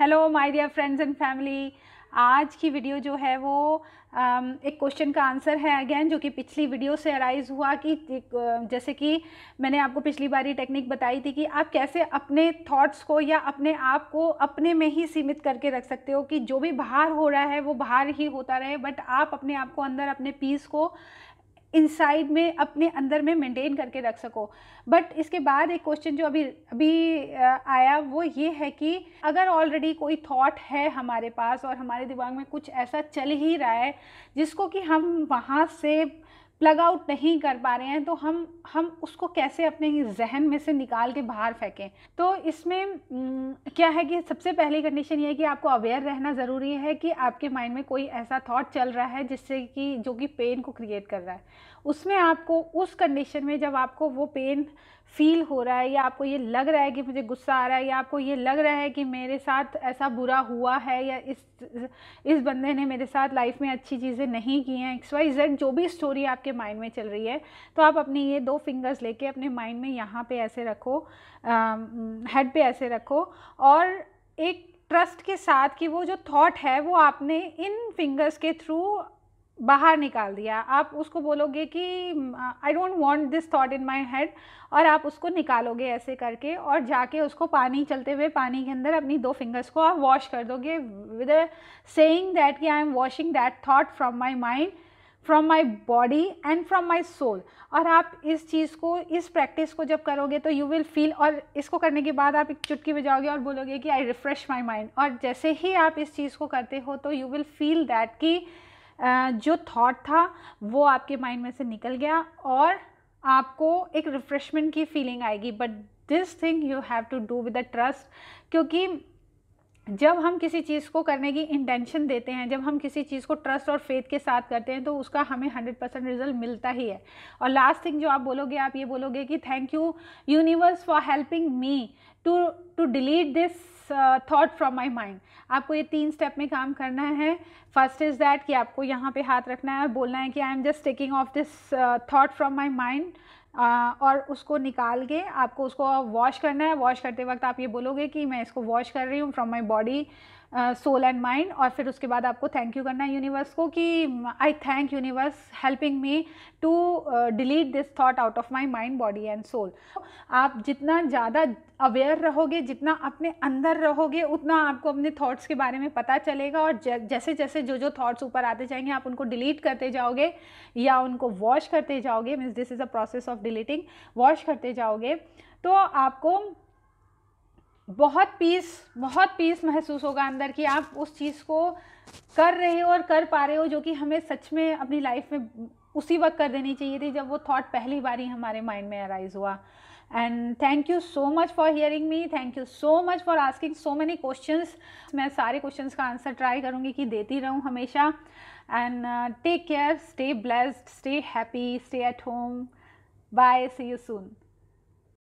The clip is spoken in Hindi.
hello my dear friends and family आज की वीडियो जो है वो um, एक क्वेश्चन का आंसर है अगेन जो कि पिछली वीडियो से अराइज हुआ कि uh, जैसे कि मैंने आपको पिछली बार ये टेक्निक बताई थी कि आप कैसे अपने थॉट्स को या अपने आप को अपने में ही सीमित करके रख सकते हो कि जो भी बाहर हो रहा है वो बाहर ही होता रहे बट आप अपने आप को अंदर अपने पीस को इनसाइड में अपने अंदर में मेंटेन करके रख सको बट इसके बाद एक क्वेश्चन जो अभी अभी आया वो ये है कि अगर ऑलरेडी कोई थॉट है हमारे पास और हमारे दिमाग में कुछ ऐसा चल ही रहा है जिसको कि हम वहाँ से प्लग आउट नहीं कर पा रहे हैं तो हम हम उसको कैसे अपने जहन में से निकाल के बाहर फेंकें तो इसमें क्या है कि सबसे पहली कंडीशन ये है कि आपको अवेयर रहना ज़रूरी है कि आपके माइंड में कोई ऐसा थॉट चल रहा है जिससे कि जो कि पेन को क्रिएट कर रहा है उसमें आपको उस कंडीशन में जब आपको वो पेन फील हो रहा है या आपको ये लग रहा है कि मुझे गुस्सा आ रहा है या आपको ये लग रहा है कि मेरे साथ ऐसा बुरा हुआ है या इस इस बंदे ने मेरे साथ लाइफ में अच्छी चीज़ें नहीं की हैं एक्स वाई जेड जो भी स्टोरी आपके माइंड में चल रही है तो आप अपने ये दो फिंगर्स लेके अपने माइंड में यहाँ पे ऐसे रखो हेड पे ऐसे रखो और एक ट्रस्ट के साथ कि वो जो थॉट है वो आपने इन फिंगर्स के थ्रू बाहर निकाल दिया आप उसको बोलोगे कि I don't want this thought in my head और आप उसको निकालोगे ऐसे करके और जाके उसको पानी चलते हुए पानी के अंदर अपनी दो फिंगर्स को आप वॉश कर दोगे विद सेइंग दैट कि I am washing that thought from my mind from my body and from my soul और आप इस चीज़ को इस प्रैक्टिस को जब करोगे तो यू विल फील और इसको करने के बाद आप एक चुटकी बजाओगे और बोलोगे कि आई रिफ़्रेश माई माइंड और जैसे ही आप इस चीज़ को करते हो तो यू विल फील दैट कि जो थॉट था वो आपके माइंड में से निकल गया और आपको एक रिफ़्रेशमेंट की फीलिंग आएगी but this thing you have to do with the trust क्योंकि जब हम किसी चीज़ को करने की इंटेंशन देते हैं जब हम किसी चीज़ को ट्रस्ट और फेथ के साथ करते हैं तो उसका हमें हंड्रेड परसेंट रिजल्ट मिलता ही है और लास्ट थिंग जो आप बोलोगे आप ये बोलोगे कि thank you universe for helping me to to delete this thought from my mind आपको ये तीन स्टेप में काम करना है फर्स्ट इज़ दैट कि आपको यहाँ पे हाथ रखना है और बोलना है कि I am just taking off this thought from my mind और उसको निकाल के आपको उसको वॉश करना है वॉश करते वक्त आप ये बोलोगे कि मैं इसको वॉश कर रही हूँ from my body soul and mind और फिर उसके बाद आपको थैंक यू करना है यूनिवर्स को कि I thank universe helping me to delete this thought out of my mind body and soul आप जितना ज़्यादा अवेयर रहोगे जितना अपने अंदर रहोगे उतना आपको अपने थॉट्स के बारे में पता चलेगा और जैसे जैसे जो जो थॉट्स ऊपर आते जाएंगे आप उनको डिलीट करते जाओगे या उनको वॉश करते जाओगे means this is a process of deleting wash करते जाओगे तो आपको बहुत पीस बहुत पीस महसूस होगा अंदर कि आप उस चीज़ को कर रहे हो और कर पा रहे हो जो कि हमें सच में अपनी लाइफ में उसी वक्त कर देनी चाहिए थी जब वो थॉट पहली बार ही हमारे माइंड में अराइज हुआ and thank you so much for hearing me thank you so much for asking so many question मैं सारे क्वेश्चन का आंसर ट्राई करूँगी कि देती रहूँ हमेशा and take care stay blessed stay happy stay at home bye see you soon